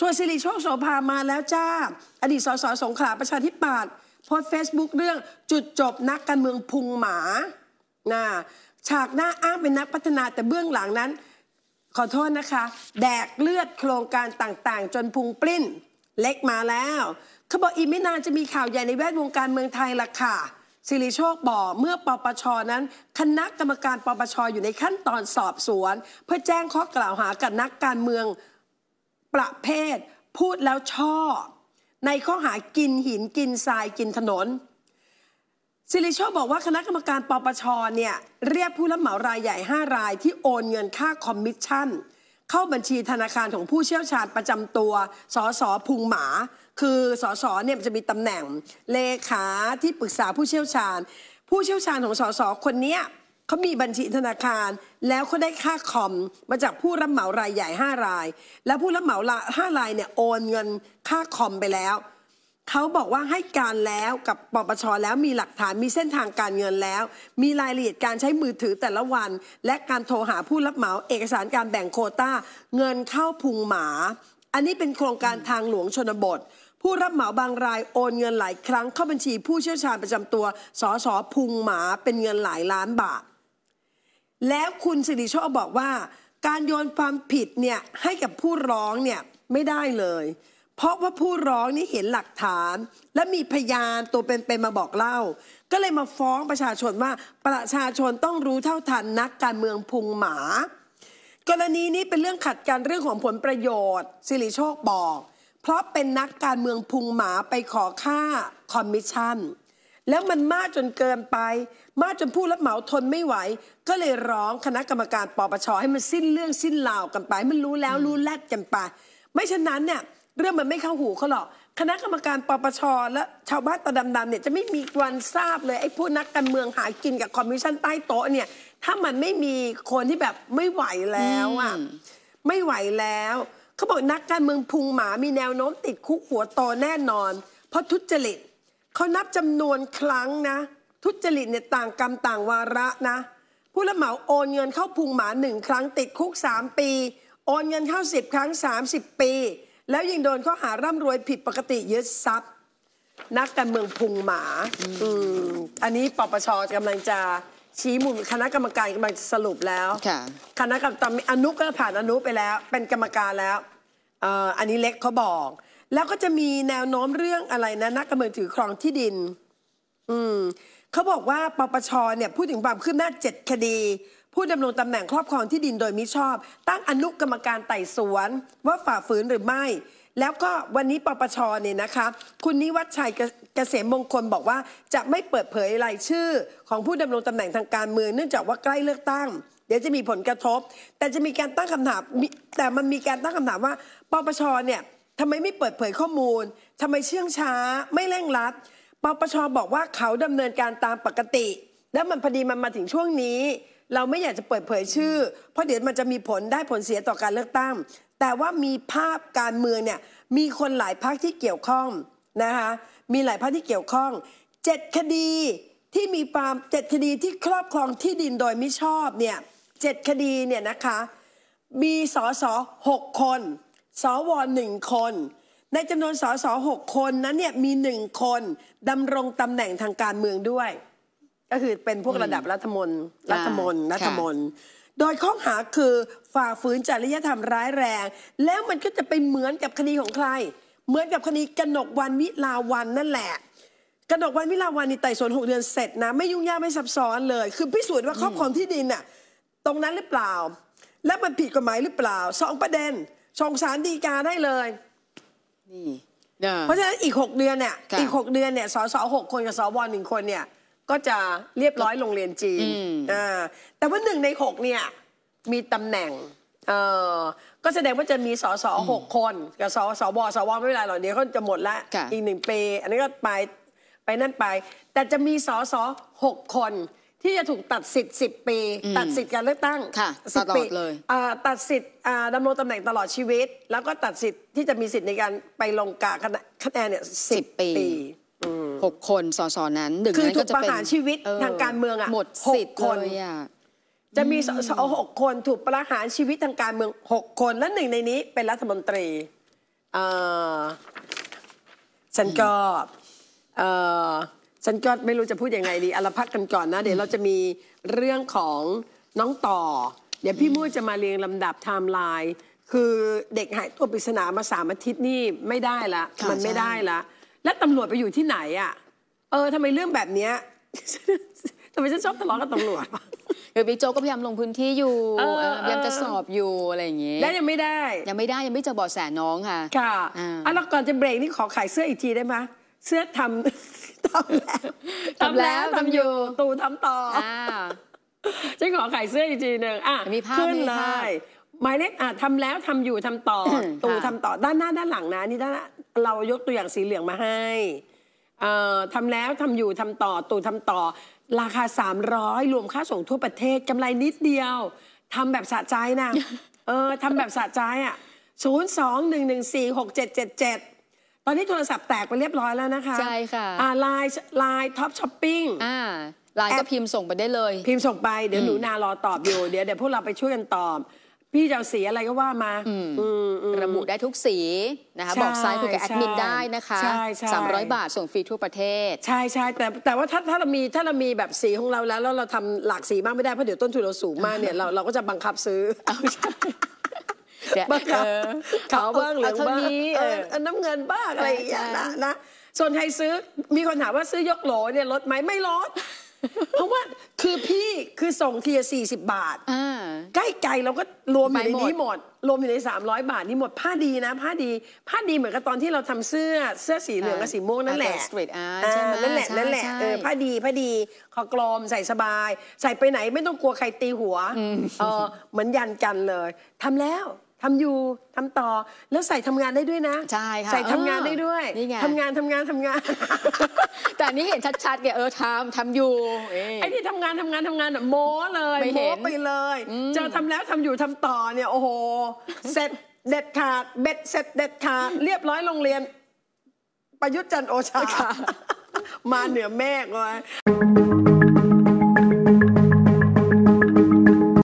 ส่วนสิริโชคโสภามาแล้วจ้า อดีต สสสงขลาประชาธิปัตย์โพสเฟซบุ๊กเรื่องจุดจบนักการเมืองพุงหมานะฉากหน้าอ้างเป็นนักพัฒนาแต่เบื้องหลังนั้น ขอโทษนะคะ แดกเลือดโครงการต่างๆ จนพุงปลิ้นเล็กมาแล้วเขาบอกอีกไม่นานจะมีข่าวใหญ่ในแวดวงการเมืองไทยละค่ะสิริโชคบอกเมื่อปปชนั้น คณะกรรมการปปชอยู่ในขั้นตอนสอบสวน เพื่อแจ้งข้อกล่าวหากับนักการเมืองประเภทพูดแล้วชอบในข้อหากินหินกินทรายกินถนนสิริโชคบอกว่าคณะกรรมการปปชเนี่ยเรียกผู้รับเหมารายใหญ่ 5รายที่โอนเงินค่าคอมมิชชั่นเข้าบัญชีธนาคารของผู้เชี่ยวชาญประจำตัวสสพุงหมา คือสสเนี่ยจะมีตำแหน่งเลขาที่ปรึกษาผู้เชี่ยวชาญ ผู้เชี่ยวชาญของสสคนนี้เขามี บัญชี ธนาคาร แล้วเขาได้ ค่าคอม มา จาก ผู้รับ เหมาราย ใหญ่ 5 ราย แล้วผู้รับ เหมาห้าราย เนี่ย โอน เงิน ค่าคอม ไปแล้ว เขาบอกว่า ให้ การ แล้ว กับ ปปช แล้ว มี หลักฐาน มี เส้นทาง การ เงิน แล้ว มี รายละเอียด การ ใช้ มือถือ แต่ละ วัน และ การ โทรหา ผู้รับ เหมาเอกสาร การ แบ่ง โคตา้าเงิน เข้า พุงหมา อันนี้ เป็น โครงการ ทาง หลวง ชนบท ผู้รับ เหมาบาง ราย โอน เงิน หลาย ครั้ง เข้า บัญชี ผู้เชี่ยวชาญ ประจำตัวสอสอพุงหมา เป็น เงิน หลาย ล้าน บาทแล้วคุณสิริโชคบอกว่า การโยนความผิดเนี่ยให้กับผู้ร้องเนี่ยไม่ได้เลย เพราะว่าผู้ร้องนี่เห็นหลักฐาน และมีพยานตัวเป็นๆมาบอกเล่า ก็เลยมาฟ้องประชาชนว่าประชาชนต้องรู้เท่าทันนักการเมืองพุงหมา กรณีนี้เป็นเรื่องขัดกันเรื่องของผลประโยชน์สิริโชคบอกเพราะเป็นนักการเมืองพุงหมาไปขอค่าคอมมิชชั่นแล้วมันมากจนเกินไป มากจนผู้รับเหมาทนไม่ไหว ก็เลยร้องคณะกรรมการปปชให้มันสิ้นเรื่องสิ้นราวกันไปมันรู้แล้วรู้แลกกันไปไม่ฉะนั้นเนี่ยเรื่องมันไม่เข้าหูเขาหรอกคณะกรรมการปปชและชาวบ้านตาดำๆเนี่ยจะไม่มีวันทราบเลยไอ้ผู้นักการเมืองหากินกับคอมมิชชั่นใต้โต๊ะเนี่ยถ้ามันไม่มีคนที่แบบไม่ไหวแล้วอ่ะไม่ไหวแล้วเขาบอกนักการเมืองพุงหมามีแนวโน้มติดคุกหัวโตแน่นอน เพราะทุจริตเขานับจำนวนครั้งนะทุจริตเนี่ยต่างกรรมต่างวาระนะผู้ละเหมาโอนเงินเข้าพุงหมาหนึ่งครั้งติดคุก 3 ปี โอนเงินเข้า10ครั้ง 30 ปี แล้วยิงโดนข้อหาร่ำรวยผิดปกติยึดทรัพย์ นักการเมืองพุงหมาอืมอันนี้ปปชกำลังจะชี้มูลคณะกรรมการกำลังสรุปแล้วคณะกรรมการอนุก็ผ่านอนุไปแล้วเป็นกรรมการแล้วอันนี้เล็กเขาบอกแล้วก็จะมีแนวโน้มเรื่องอะไรนะนักการเมืองถือครองที่ดิน อืมเขาบอกว่าปปชเนี่ยพูดถึงความคืบหน้าเจ็ดคดี ผู้ดำรงตำแหน่งครอบครองที่ดินโดยมิชอบ ตั้งอนุกรรมการไต่สวนว่าฝ่าฝืนหรือไม่ แล้วก็วันนี้ปปชเนี่ยนะคะคุณนิวัฒชัยเกษมมงคลบอกว่าจะไม่เปิดเผยรายชื่อ ของผู้ดำรงตำแหน่งทางการเมืองเนื่องจากว่าใกล้เลือกตั้ง เดี๋ยวจะมีผลกระทบ แต่จะมีการตั้งคำถามแต่มันมีการตั้งคำถามว่า ปปชเนี่ยทำไมไม่เปิดเผยข้อมูลทำไมเชื่องช้าไม่เร่งรัดปปชบอกว่าเขาดำเนินการตามปกติ แล้วมันพอดีมันมาถึงช่วงนี้ เราไม่อยากจะเปิดเผยชื่อ เพราะเดี๋ยวมันจะมีผลได้ผลเสียต่อการเลือกตั้งแต่ว่ามีภาพการเมืองเนี่ยมีคนหลายพักที่เกี่ยวข้องนะคะมีหลายพักที่เกี่ยวข้องเจ็ดคดีที่มีความเจ็ดคดีที่ครอบครองที่ดินโดยไม่ชอบเนี่ยเจ็ดคดีเนี่ยนะคะมีสอสอหกคนสวหนึ่งคน ในจำนวนสสหกคนนั้นเนี่ยมีหนึ่งคนดำรงตำแหน่งทางการเมืองด้วย ก็คือเป็นพวกระดับรัฐมนตรีรัฐมนตรีรัฐมนตรีโดยข้อหาคือฝ่าฝืนจริยธรรมร้ายแรง แล้วมันก็จะไปเหมือนกับคดีของใคร เหมือนกับคดีกนกวันวิลาวันนั่นแหละ กนกวันวิลาวันนี่ไต่สวนหกเดือนเสร็จนะไม่ยุ่งยากไม่ซับซ้อนเลย คือพิสูจน์ว่าครอบครองที่ดินน่ะตรงนั้นหรือเปล่า และมันผิดกฎหมายหรือเปล่าสองประเด็นส่งสารดีกาได้เลยนี่เพราะฉะนั้นอีกหกเดือนเนี่ยอีกหกเดือนเนี่ยสสหกคนกับสวหนึ่งคนเนี่ยก็จะเรียบร้อยโรงเรียนจีนแต่ว่าหนึ่งในหกเนี่ยมีตำแหน่งเออก็แสดงว่าจะมีสสหกคนกับสสวสวไม่เป็นไรหรอกเดี๋ยวเขาจะหมดละอีกหนึ่งปีอันนี้ก็ไปไปนั่นไปแต่จะมีสสหกคนที่จะถูกตัดสิทธิ์10ปี ตัดสิทธิ์การเลือกตั้งค่ะสิบตลอดปีเลยตัดสิทธิ์ดำรงตำแหน่งตลอดชีวิต แล้วก็ตัดสิทธิ์ที่จะมีสิทธิ์ในการไปลงกาคะแนนเนี่ยสิบ10ปีหกคนสสนั้นหนึ่งคือนั้นถูก็จะประปหารชีวิตทางการเมืองอะหมดหกสิทธิ์คนจะมีสสหกคนถูกประหารชีวิตทางการเมืองหกคนและหนึ่งในนี้ เป็นรัฐมนตรีอ่ฉันก็อ่ฉันก็ไม่รู้จะพูดยังไงดีอาพัดกันก่อนนะเดี๋ยวเราจะมีเรื่องของน้องต่อ เดี๋ยวพี่มุ้ยจะมาเรียงลำดับไทม์ไลน์คือเด็กหายตัวปริศนามาสามอาทิตย์นี่ไม่ได้ละมันไม่ได้ละ แล้วตำรวจไปอยู่ที่ไหนอ่ะเออทำไมเรื่องแบบเนี้ยทำไมฉันชอบทะเลาะกับตำรวจเดี๋ยวพี่โจก็พยายามลงพื้นที่อยู่พยายามจะสอบอยู่อะไรอย่างงี้และยังไม่ได้ ยังไม่ได้ยังไม่เจอบอดแสน้องค่ะค่ะอ่อ่ะแล้วก่อนจะเบรกนี่ขอขายเสื้ออีกทีได้ไหมเสื้อทำทำแล้ว ทำอยู่ตู่ทำต่ออ่าขอขายเสื้ออีกทีหนึ่ง อ่ะ มีภาพขึ้นเลยหมายเลขอ่ะทำแล้วทำอยู่ทำต่อ ตู่ทำต่อด้านหน้าด้านหลังนะนี่ด้านเรายกตัวอย่างสีเหลืองมาให้ เอ่อทำแล้วทำอยู่ทำต่อ ตู่ทำต่อ ราคา300รวมค่าส่งทั่วประเทศกำไรนิดเดียวทำแบบสะใจนะ เออทำแบบสะใจอ่ะ0 2 1 1 4 6 7 7 7ตอนนี้โทรศัพท์แตกไปเรียบร้อยแล้วนะคะใช่ค่ะาไลน์ไลน์ท็อปช้อปปิ้งาไลน์ก็พิมพ์ส่งไปได้เลย พิมพ์ส่งไปเดี๋ยวหนูนารอตอบอยู่เดี๋ยวเดี๋ยวพวกเราไปช่วยกันตอบ พี่จะสีอะไรก็ว่ามาระบุได้ทุกสีนะคะบอกไซส์คุยกับแอดมินได้นะคะสามร้อยบาทส่งฟรีทั่วประเทศ ใช่ใช่แต่แต่ว่าถ้าถ้าเรามีถ้าเรามีแบบสีของเราแล้วแล้วเราทำหลากสีมากไม่ได้เพราะเดี๋ยวต้นทุนเราสูงมากเนี่ยเราเราก็จะบังคับซื้อบังบขาวบ้างเหลืองบ้างเออน้ำเงินบ้างอะไรอย่างนัี้นะนะส่วนใครซื้อ มีคนถามว่าซื้อยกโหลเนี่ยลดไหมไม่ลด เพราะว่าคือพี่คือส่งทีละสี่สิบบาท ใกล้ไกลเราก็รวมอยู่ในนี้หมด รวมอยู่ในสามร้อยบาทนี้หมด ผ้าดีนะ ผ้าดี ผ้าดีเหมือนกับตอนที่เราทำเสื้อเสื้อสีเหลืองกับสีม่วงนั่นแหละสตรีทอนั่นแหละนั่นแหละ เออผ้าดีผ้าดีคอกลมใส่สบาย ใส่ไปไหนไม่ต้องกลัวใครตีหัว เออเหมือนยันกันเลย ทำแล้วทำอยู่ทำต่อแล้วใส่ทำงานได้ด้วยนะใช่ค่ะใส่ทำงานได้ด้วยนี่ไงทำงานทำงานทำงาน แต่นี่เห็นชัดๆเนี่ยเออทำทำอยู่ไอ้ที่ทำงานทำงานทำงานโม้เลยโม้ไปเลย เจอทำแล้วทำอยู่ทำต่อเนี่ย โอ้โหเสร็จเด็ดขาดเบ็ดเสร็จเด็ดขาดเรียบร้อยโรงเรียน ประยุทธ์จันโอชามาเหนือแม่เลย